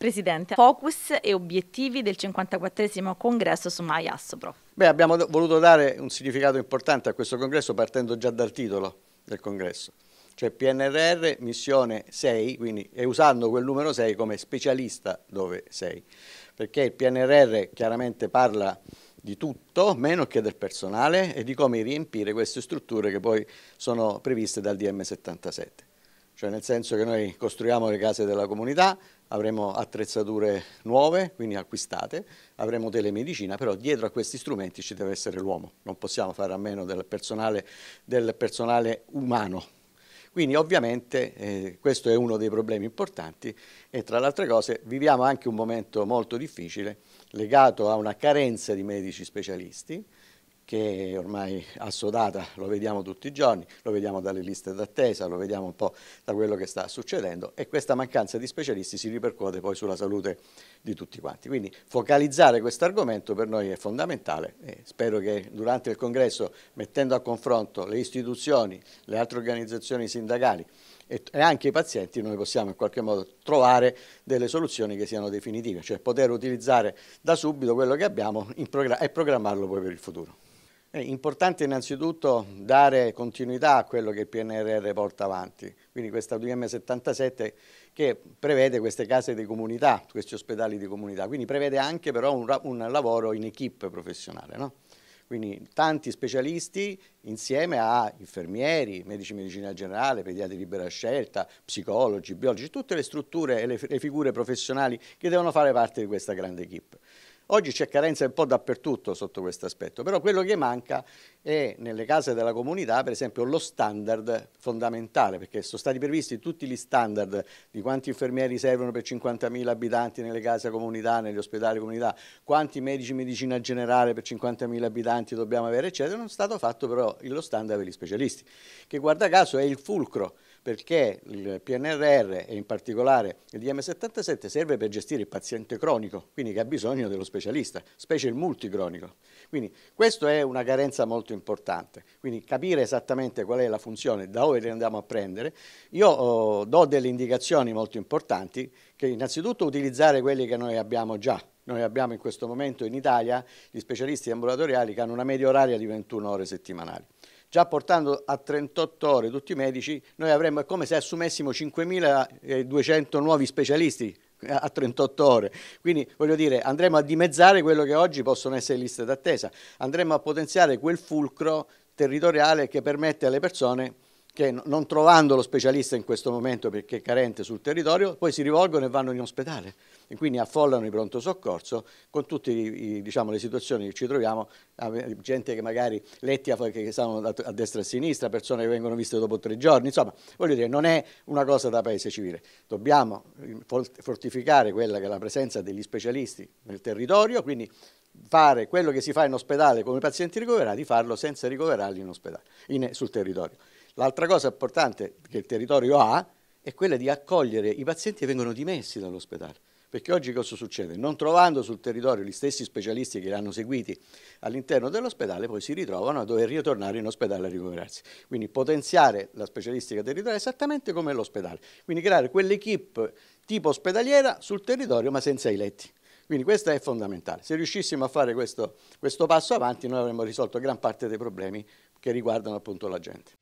Presidente, focus e obiettivi del 54 congresso Sumai Assopro. Beh, abbiamo voluto dare un significato importante a questo congresso partendo già dal titolo del congresso, cioè PNRR missione 6, quindi, e usando quel numero 6 come specialista dove sei, perché il PNRR chiaramente parla di tutto, meno che del personale e di come riempire queste strutture che poi sono previste dal DM77 cioè nel senso che noi costruiamo le case della comunità, avremo attrezzature nuove, quindi acquistate, avremo telemedicina, però dietro a questi strumenti ci deve essere l'uomo, non possiamo fare a meno del personale, del personale umano. Quindi ovviamente eh, questo è uno dei problemi importanti e tra le altre cose viviamo anche un momento molto difficile legato a una carenza di medici specialisti, che ormai assodata lo vediamo tutti i giorni, lo vediamo dalle liste d'attesa, lo vediamo un po' da quello che sta succedendo e questa mancanza di specialisti si ripercuote poi sulla salute di tutti quanti. Quindi focalizzare questo argomento per noi è fondamentale e spero che durante il congresso mettendo a confronto le istituzioni, le altre organizzazioni sindacali e anche i pazienti noi possiamo in qualche modo trovare delle soluzioni che siano definitive, cioè poter utilizzare da subito quello che abbiamo e programmarlo poi per il futuro. È importante innanzitutto dare continuità a quello che il PNRR porta avanti, quindi questa UDM 77 che prevede queste case di comunità, questi ospedali di comunità, quindi prevede anche però un, un lavoro in equip professionale, no? quindi tanti specialisti insieme a infermieri, medici di medicina generale, pediatri di libera scelta, psicologi, biologi, tutte le strutture e le, le figure professionali che devono fare parte di questa grande equip. Oggi c'è carenza un po' dappertutto sotto questo aspetto, però quello che manca è nelle case della comunità per esempio lo standard fondamentale, perché sono stati previsti tutti gli standard di quanti infermieri servono per 50.000 abitanti nelle case comunità, negli ospedali comunità, quanti medici medicina generale per 50.000 abitanti dobbiamo avere, eccetera, non è stato fatto però lo standard per gli specialisti, che guarda caso è il fulcro perché il PNRR e in particolare il DM77 serve per gestire il paziente cronico, quindi che ha bisogno dello specialista, specie il multicronico. Quindi questa è una carenza molto importante, quindi capire esattamente qual è la funzione, da dove le andiamo a prendere. Io oh, do delle indicazioni molto importanti, che innanzitutto utilizzare quelli che noi abbiamo già, noi abbiamo in questo momento in Italia gli specialisti ambulatoriali che hanno una media oraria di 21 ore settimanali già portando a 38 ore tutti i medici, noi avremmo, è come se assumessimo 5.200 nuovi specialisti a 38 ore. Quindi voglio dire, andremo a dimezzare quello che oggi possono essere le liste d'attesa, andremo a potenziare quel fulcro territoriale che permette alle persone che non trovando lo specialista in questo momento perché è carente sul territorio, poi si rivolgono e vanno in ospedale e quindi affollano il pronto soccorso con tutte diciamo, le situazioni che ci troviamo, gente che magari letti che stanno a destra e a sinistra, persone che vengono viste dopo tre giorni, insomma voglio dire non è una cosa da paese civile, dobbiamo eh, fortificare quella che è la presenza degli specialisti nel territorio, quindi fare quello che si fa in ospedale con i pazienti ricoverati, farlo senza ricoverarli in ospedale, in, sul territorio. L'altra cosa importante che il territorio ha è quella di accogliere i pazienti che vengono dimessi dall'ospedale. Perché oggi cosa succede? Non trovando sul territorio gli stessi specialisti che li hanno seguiti all'interno dell'ospedale, poi si ritrovano a dover ritornare in ospedale a ricoverarsi. Quindi potenziare la specialistica territoriale esattamente come l'ospedale. Quindi creare quell'equipe tipo ospedaliera sul territorio ma senza i letti. Quindi questo è fondamentale. Se riuscissimo a fare questo, questo passo avanti noi avremmo risolto gran parte dei problemi che riguardano appunto la gente.